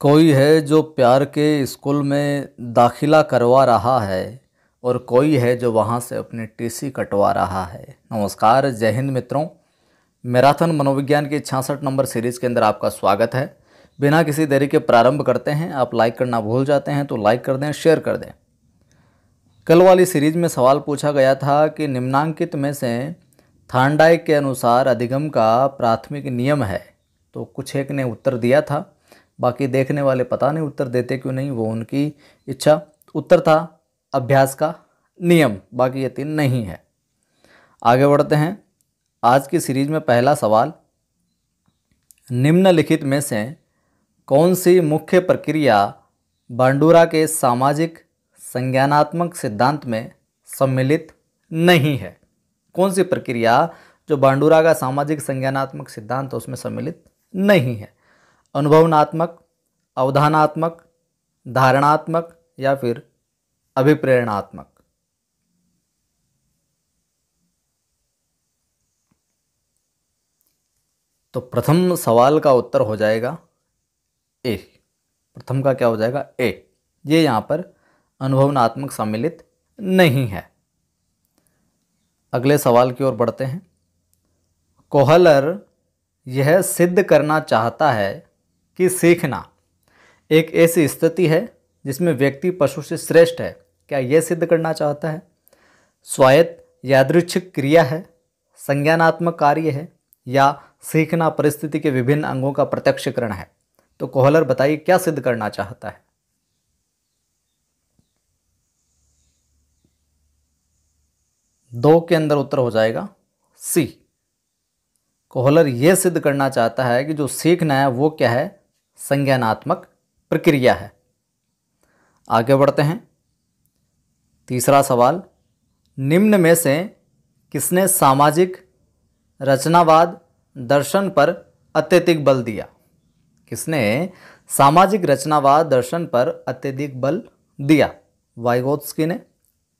कोई है जो प्यार के स्कूल में दाखिला करवा रहा है और कोई है जो वहाँ से अपनी टीसी कटवा रहा है नमस्कार जय हिंद मित्रों मैराथन मनोविज्ञान की छियासठ नंबर सीरीज़ के अंदर आपका स्वागत है बिना किसी देरी के प्रारंभ करते हैं आप लाइक करना भूल जाते हैं तो लाइक कर दें शेयर कर दें कल वाली सीरीज़ में सवाल पूछा गया था कि निम्नांकित में से थांडाई के अनुसार अधिगम का प्राथमिक नियम है तो कुछ एक ने उत्तर दिया था बाकी देखने वाले पता नहीं उत्तर देते क्यों नहीं वो उनकी इच्छा उत्तर था अभ्यास का नियम बाकी ये तीन नहीं है आगे बढ़ते हैं आज की सीरीज में पहला सवाल निम्नलिखित में से कौन सी मुख्य प्रक्रिया बांडूरा के सामाजिक संज्ञानात्मक सिद्धांत में सम्मिलित नहीं है कौन सी प्रक्रिया जो बांडूरा का सामाजिक संज्ञानात्मक सिद्धांत है उसमें सम्मिलित नहीं है अनुभवनात्मक अवधानात्मक धारणात्मक या फिर अभिप्रेरणात्मक तो प्रथम सवाल का उत्तर हो जाएगा ए प्रथम का क्या हो जाएगा ए ये यहाँ पर अनुभवनात्मक सम्मिलित नहीं है अगले सवाल की ओर बढ़ते हैं कोहलर यह सिद्ध करना चाहता है कि सीखना एक ऐसी स्थिति है जिसमें व्यक्ति पशु से श्रेष्ठ है क्या यह सिद्ध करना चाहता है स्वायत्त यादृच्छिक क्रिया है संज्ञानात्मक कार्य है या सीखना परिस्थिति के विभिन्न अंगों का प्रत्यक्षकरण है तो कोहलर बताइए क्या सिद्ध करना चाहता है दो के अंदर उत्तर हो जाएगा सी कोहलर यह सिद्ध करना चाहता है कि जो सीखना है वो क्या है संज्ञानात्मक प्रक्रिया है आगे बढ़ते हैं तीसरा सवाल निम्न में से किसने सामाजिक रचनावाद दर्शन पर अत्यधिक बल दिया किसने सामाजिक रचनावाद दर्शन पर अत्यधिक बल दिया वाइगोत्स्की ने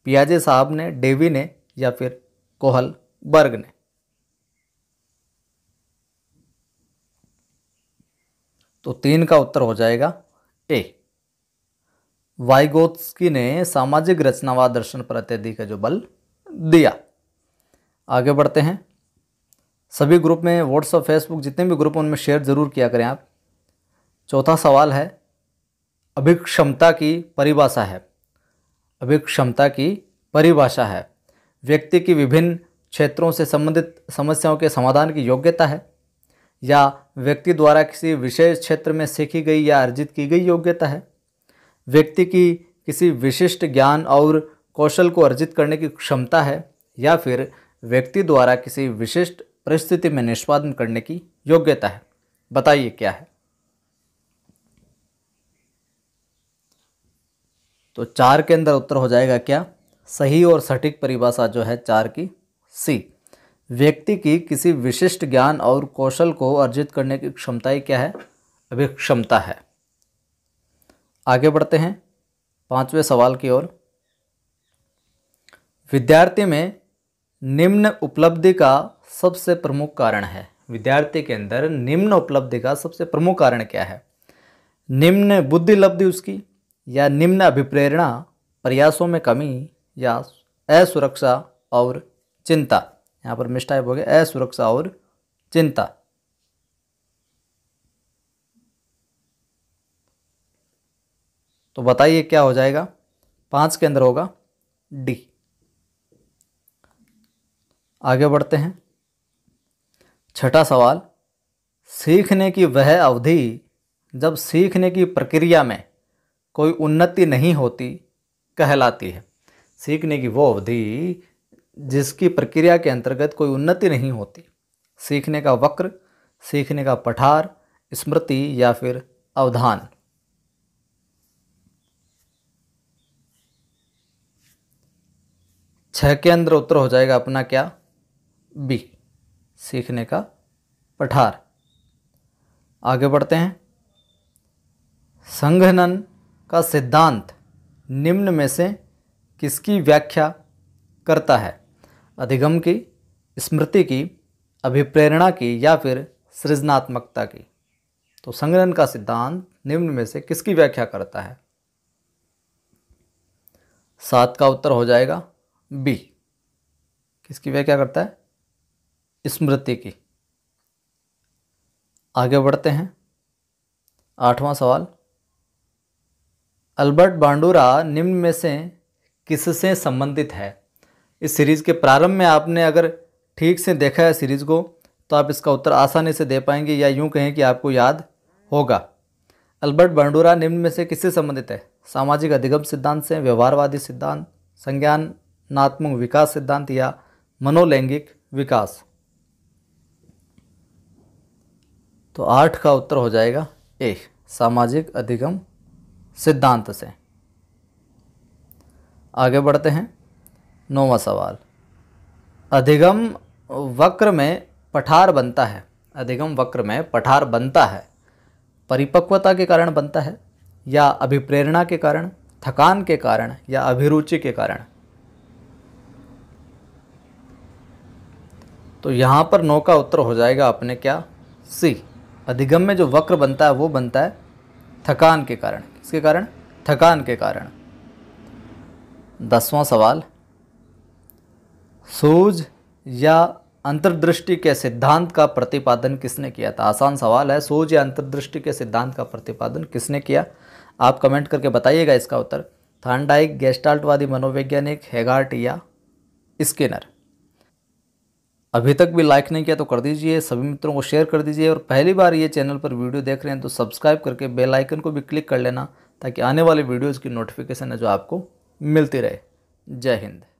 पियाजे साहब ने डेवी ने या फिर कोहल बर्ग ने तो तीन का उत्तर हो जाएगा ए वाइगोत्स्की ने सामाजिक रचनावाद दर्शन पर अत्यधिक जो बल दिया आगे बढ़ते हैं सभी ग्रुप में व्हाट्सअप फेसबुक जितने भी ग्रुप उनमें शेयर ज़रूर किया करें आप चौथा सवाल है अभिक्षमता की परिभाषा है अभिक्षमता की परिभाषा है व्यक्ति की विभिन्न क्षेत्रों से संबंधित समस्याओं के समाधान की योग्यता है या व्यक्ति द्वारा किसी विशेष क्षेत्र में सीखी गई या अर्जित की गई योग्यता है व्यक्ति की किसी विशिष्ट ज्ञान और कौशल को अर्जित करने की क्षमता है या फिर व्यक्ति द्वारा किसी विशिष्ट परिस्थिति में निष्पादन करने की योग्यता है बताइए क्या है तो चार के अंदर उत्तर हो जाएगा क्या सही और सटीक परिभाषा जो है चार की सी व्यक्ति की किसी विशिष्ट ज्ञान और कौशल को अर्जित करने की क्षमता ही क्या है अभिक्षमता है आगे बढ़ते हैं पांचवें सवाल की ओर विद्यार्थी में निम्न उपलब्धि का सबसे प्रमुख कारण है विद्यार्थी के अंदर निम्न उपलब्धि का सबसे प्रमुख कारण क्या है निम्न बुद्धि लब्धि उसकी या निम्न अभिप्रेरणा प्रयासों में कमी या असुरक्षा और चिंता यहाँ पर मिस टाइप हो गया असुरक्षा और चिंता तो बताइए क्या हो जाएगा पांच के अंदर होगा डी आगे बढ़ते हैं छठा सवाल सीखने की वह अवधि जब सीखने की प्रक्रिया में कोई उन्नति नहीं होती कहलाती है सीखने की वो अवधि जिसकी प्रक्रिया के अंतर्गत कोई उन्नति नहीं होती सीखने का वक्र सीखने का पठार स्मृति या फिर अवधान छह के अंदर उत्तर हो जाएगा अपना क्या बी सीखने का पठार आगे बढ़ते हैं संघनन का सिद्धांत निम्न में से किसकी व्याख्या करता है अधिगम की स्मृति की अभिप्रेरणा की या फिर सृजनात्मकता की तो संग्रहण का सिद्धांत निम्न में से किसकी व्याख्या करता है सात का उत्तर हो जाएगा बी किसकी व्याख्या करता है स्मृति की आगे बढ़ते हैं आठवां सवाल अल्बर्ट बांडूरा निम्न में से किससे संबंधित है इस सीरीज़ के प्रारंभ में आपने अगर ठीक से देखा है सीरीज़ को तो आप इसका उत्तर आसानी से दे पाएंगे या यूं कहें कि आपको याद होगा अल्बर्ट बंडूरा निम्न में से किससे संबंधित है सामाजिक अधिगम सिद्धांत से व्यवहारवादी सिद्धांत संज्ञानात्मक विकास सिद्धांत या मनोलैंगिक विकास तो आठ का उत्तर हो जाएगा ए सामाजिक अधिगम सिद्धांत से आगे बढ़ते हैं नौवा सवाल अधिगम वक्र में पठार बनता है अधिगम वक्र में पठार बनता है परिपक्वता के कारण बनता है या अभिप्रेरणा के कारण थकान के कारण या अभिरुचि के कारण तो यहाँ पर नौ का उत्तर हो जाएगा आपने क्या सी अधिगम में जो वक्र बनता है वो बनता है थकान के कारण किसके कारण थकान के कारण दसवां सवाल सूझ या अंतर्दृष्टि के सिद्धांत का प्रतिपादन किसने किया था आसान सवाल है सोझ या अंतर्दृष्टि के सिद्धांत का प्रतिपादन किसने किया आप कमेंट करके बताइएगा इसका उत्तर थानडाइक गेस्टाल्टवादी मनोवैज्ञानिक हेगार्ट या स्किनर अभी तक भी लाइक नहीं किया तो कर दीजिए सभी मित्रों को शेयर कर दीजिए और पहली बार ये चैनल पर वीडियो देख रहे हैं तो सब्सक्राइब करके बेल आइकन को भी क्लिक कर लेना ताकि आने वाले वीडियोज़ की नोटिफिकेशन है जो आपको मिलती रहे जय हिंद